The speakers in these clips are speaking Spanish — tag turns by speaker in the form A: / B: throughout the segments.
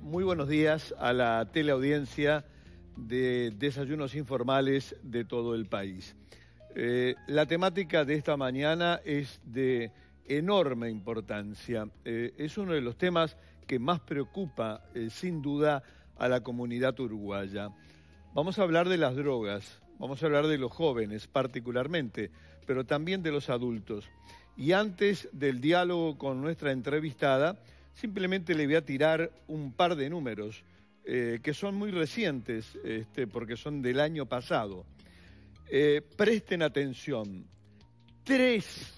A: muy buenos días a la teleaudiencia de desayunos informales de todo el país. Eh, la temática de esta mañana es de enorme importancia. Eh, es uno de los temas que más preocupa, eh, sin duda, a la comunidad uruguaya. Vamos a hablar de las drogas, vamos a hablar de los jóvenes particularmente, pero también de los adultos. Y antes del diálogo con nuestra entrevistada, Simplemente le voy a tirar un par de números eh, que son muy recientes, este, porque son del año pasado. Eh, presten atención, tres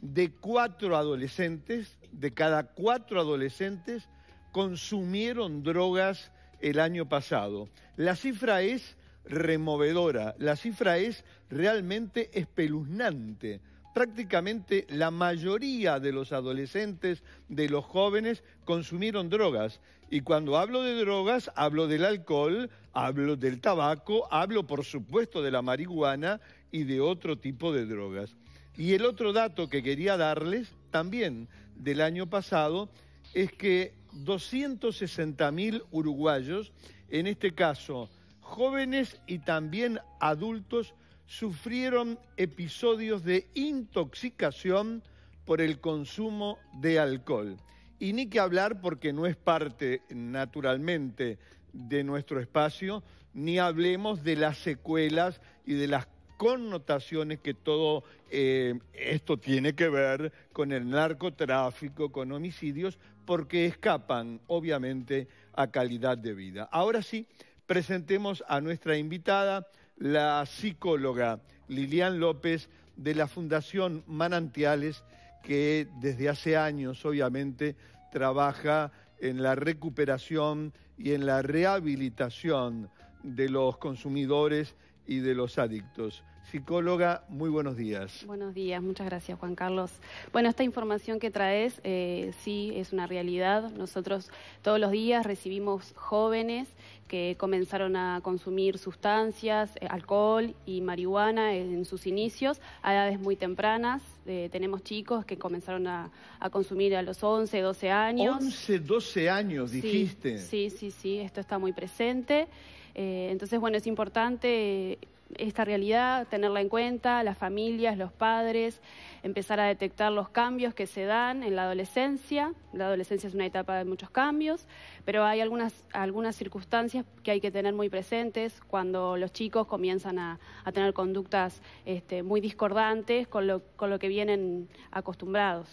A: de cuatro adolescentes, de cada cuatro adolescentes, consumieron drogas el año pasado. La cifra es removedora, la cifra es realmente espeluznante prácticamente la mayoría de los adolescentes, de los jóvenes, consumieron drogas. Y cuando hablo de drogas, hablo del alcohol, hablo del tabaco, hablo por supuesto de la marihuana y de otro tipo de drogas. Y el otro dato que quería darles, también del año pasado, es que 260.000 uruguayos, en este caso jóvenes y también adultos, sufrieron episodios de intoxicación por el consumo de alcohol. Y ni que hablar porque no es parte naturalmente de nuestro espacio, ni hablemos de las secuelas y de las connotaciones que todo eh, esto tiene que ver con el narcotráfico, con homicidios, porque escapan obviamente a calidad de vida. Ahora sí, presentemos a nuestra invitada la psicóloga Lilian López de la Fundación Manantiales, que desde hace años, obviamente, trabaja en la recuperación y en la rehabilitación de los consumidores y de los adictos. Psicóloga, muy buenos días.
B: Buenos días, muchas gracias Juan Carlos. Bueno, esta información que traes eh, sí es una realidad. Nosotros todos los días recibimos jóvenes que comenzaron a consumir sustancias, eh, alcohol y marihuana en sus inicios a edades muy tempranas. Eh, tenemos chicos que comenzaron a, consumir a los 11, 12 años. 11,
A: 12 años, dijiste. Sí,
B: sí, sí, esto está muy presente. entonces, bueno, es importante esta realidad, tenerla en cuenta, las familias, los padres, empezar a detectar los cambios que se dan en la adolescencia. La adolescencia es una etapa de muchos cambios, pero hay algunas, algunas circunstancias que hay que tener muy presentes cuando los chicos comienzan a, tener conductas este, muy discordantes con lo, con lo, que vienen acostumbrados.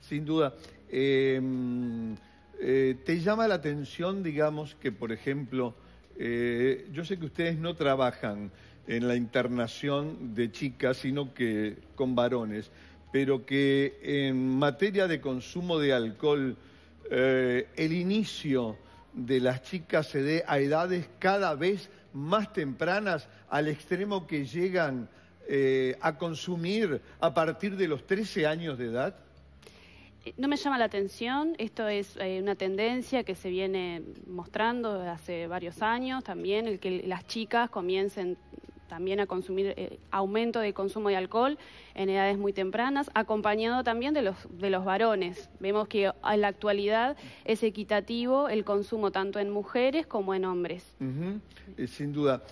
A: Sin duda. Em, eh, ¿Te llama la atención, digamos, que por ejemplo eh, yo sé que ustedes no trabajan en la internación de chicas, sino que con varones, pero que en materia de consumo de alcohol, eh, el inicio de las chicas se dé a edades cada vez más tempranas, al extremo que llegan eh, a consumir a partir de los 13 años de edad?
B: No me llama la atención, esto es eh, una tendencia que se viene mostrando desde hace varios años también, el que las chicas comiencen también a consumir eh, aumento de consumo de alcohol en edades muy tempranas, acompañado también de los, de los varones. Vemos que en la actualidad es equitativo el consumo tanto en mujeres como en hombres.
A: Eh, sin duda.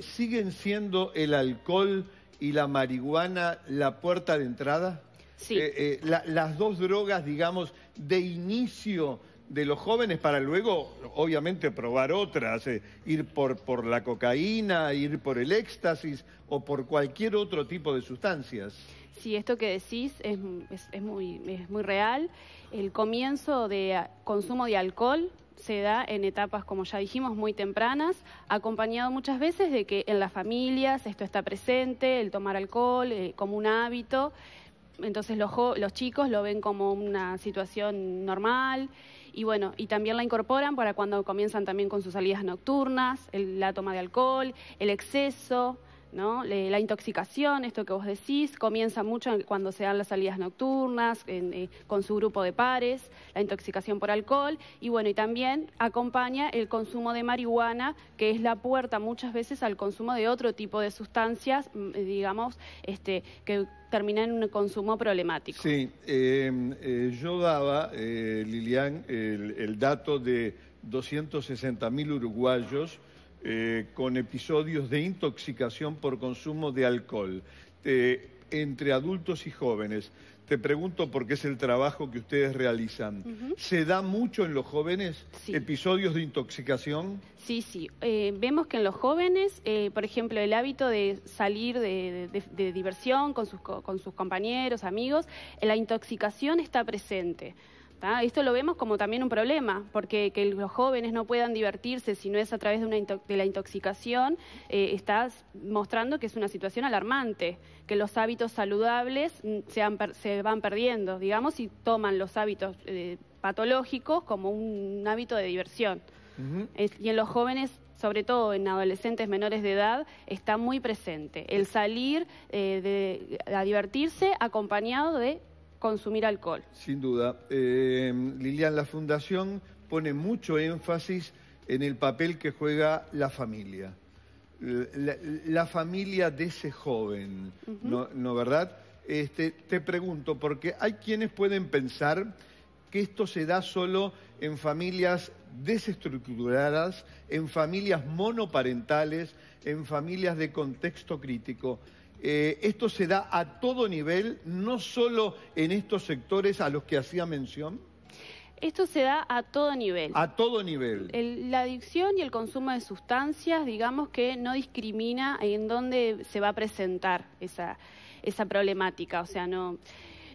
A: ¿Siguen siendo el alcohol y la marihuana la puerta de entrada? Eh, eh, las dos drogas, digamos, de inicio de los jóvenes para luego, obviamente, probar otras, eh, ir por, por la cocaína, ir por el éxtasis o por cualquier otro tipo de sustancias.
B: Sí, esto que decís es, es, muy, es muy real. El comienzo de consumo de alcohol se da en etapas, como ya dijimos, muy tempranas, acompañado muchas veces de que en las familias esto está presente, el tomar alcohol como un hábito, entonces los, chicos lo ven como una situación normal y bueno, y también la incorporan para cuando comienzan también con sus salidas nocturnas, la toma de alcohol, el exceso. ¿no? la intoxicación, esto que vos decís, comienza mucho cuando se dan las salidas nocturnas, eh, con su grupo de pares, la intoxicación por alcohol, y bueno, y también acompaña el consumo de marihuana, que es la puerta muchas veces al consumo de otro tipo de sustancias, mm, eh, digamos, este, que termina en un consumo problemático.
A: Sí, em, eh, yo daba, Lilian, el, dato de 260.000 mil uruguayos eh, con episodios de intoxicación por consumo de alcohol entre adultos y jóvenes. Te pregunto porque es el trabajo que ustedes realizan. ¿Se da mucho en los jóvenes episodios de intoxicación?
B: Sí, sí. Eh, vemos que en los jóvenes, eh, por ejemplo, el hábito de salir de, diversión con sus compañeros, amigos, la intoxicación está presente. Esto lo vemos como también un problema, porque que los jóvenes no puedan divertirse si no es a través de, la intoxicación, eh, está mostrando que es una situación alarmante, que los hábitos saludables mm, se, van perdiendo, digamos, y toman los hábitos eh, patológicos como un, hábito de diversión. y en los jóvenes sobre todo en adolescentes menores de edad, está muy presente. El salir eh, de, a divertirse acompañado de consumir alcohol.
A: Sin duda. Eh, Lilian, la Fundación pone mucho énfasis en el papel que juega la familia. La, familia de ese joven, ¿no, ¿no, verdad? Este, te pregunto, porque hay quienes pueden pensar que esto se da solo en familias desestructuradas, en familias monoparentales, en familias de contexto crítico. Eh, esto se da a todo nivel, no solo en estos sectores a los que hacía mención.
B: Esto se da a todo nivel.
A: A todo nivel.
B: la adicción y el consumo de sustancias, digamos que no discrimina en dónde se va a presentar esa, esa problemática. O sea, no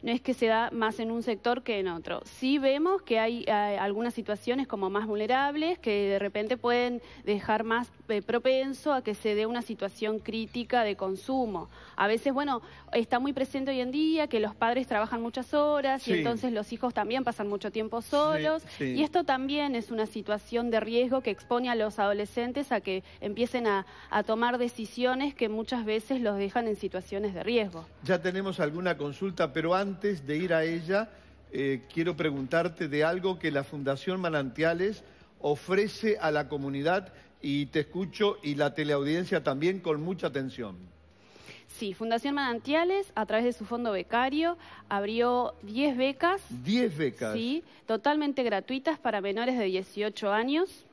B: no es que se da más en un sector que en otro. Sí vemos que hay, algunas situaciones como más vulnerables que de repente pueden dejar más eh, propenso a que se dé una situación crítica de consumo. A veces, bueno, está muy presente hoy en día que los padres trabajan muchas horas y entonces los hijos también pasan mucho tiempo solos y esto también es una situación de riesgo que expone a los adolescentes a que empiecen a, a tomar decisiones que muchas veces los dejan en situaciones de riesgo.
A: Ya tenemos alguna consulta, pero antes antes de ir a ella, eh, quiero preguntarte de algo que la Fundación Manantiales ofrece a la comunidad y te escucho y la teleaudiencia también con mucha atención.
B: Sí, Fundación Manantiales, a través de su fondo becario, abrió 10 becas.
A: 10 becas.
B: Sí, totalmente gratuitas para menores de 18 años.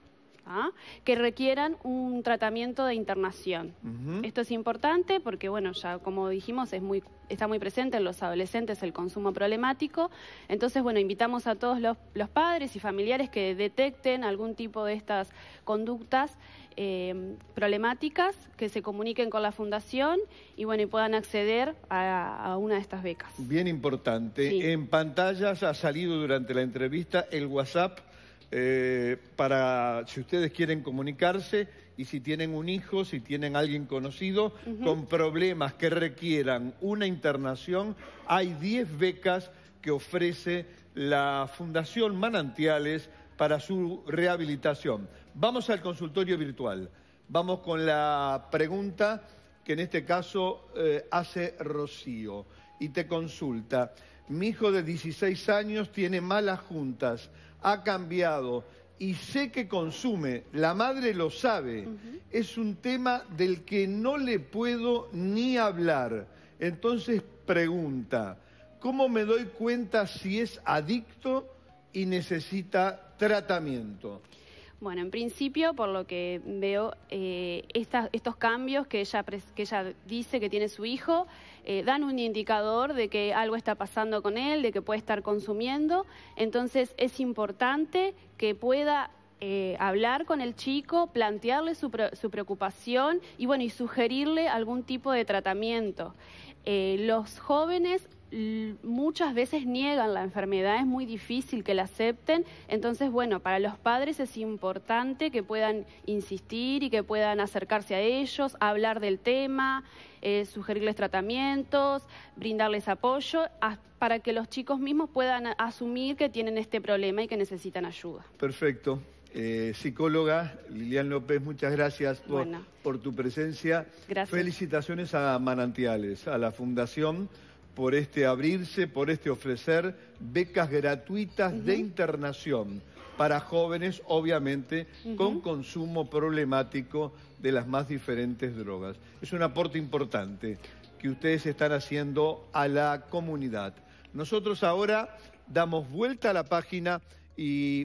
B: ¿ah? que requieran un tratamiento de internación. Esto es importante porque, bueno, ya como dijimos, es muy, está muy presente en los adolescentes el consumo problemático. Entonces, bueno, invitamos a todos los, padres y familiares que detecten algún tipo de estas conductas eh, problemáticas, que se comuniquen con la fundación y, bueno, y puedan acceder a, una de estas becas.
A: Bien importante. En pantallas ha salido durante la entrevista el WhatsApp eh, para si ustedes quieren comunicarse y si tienen un hijo, si tienen alguien conocido con problemas que requieran una internación, hay 10 becas que ofrece la Fundación Manantiales para su rehabilitación. Vamos al consultorio virtual. Vamos con la pregunta que en este caso eh, hace Rocío y te consulta. Mi hijo de 16 años tiene malas juntas, ha cambiado y sé que consume, la madre lo sabe, es un tema del que no le puedo ni hablar. Entonces pregunta, ¿cómo me doy cuenta si es adicto y necesita tratamiento?
B: Bueno, en principio, por lo que veo, eh, estos cambios que ella, dice que tiene su hijo eh, dan un indicador de que algo está pasando con él, de que puede estar consumiendo. Entonces es importante que pueda eh, hablar con el chico, plantearle su, preocupación y bueno, y sugerirle algún tipo de tratamiento. los jóvenes Mm, muchas veces niegan la enfermedad, es muy difícil que la acepten. Entonces, bueno, para los padres es importante que puedan insistir y que puedan acercarse a ellos, hablar del tema, eh, sugerirles tratamientos, brindarles apoyo, para que los chicos mismos puedan asumir que tienen este problema y que necesitan ayuda.
A: Perfecto. Eh, psicóloga Lilian López, muchas gracias por, por tu presencia. Gracias. Felicitaciones a Manantiales, a la Fundación por este abrirse, por este ofrecer becas gratuitas de internación para jóvenes, obviamente, con consumo problemático de las más diferentes drogas. Es un aporte importante que ustedes están haciendo a la comunidad. Nosotros ahora damos vuelta a la página y...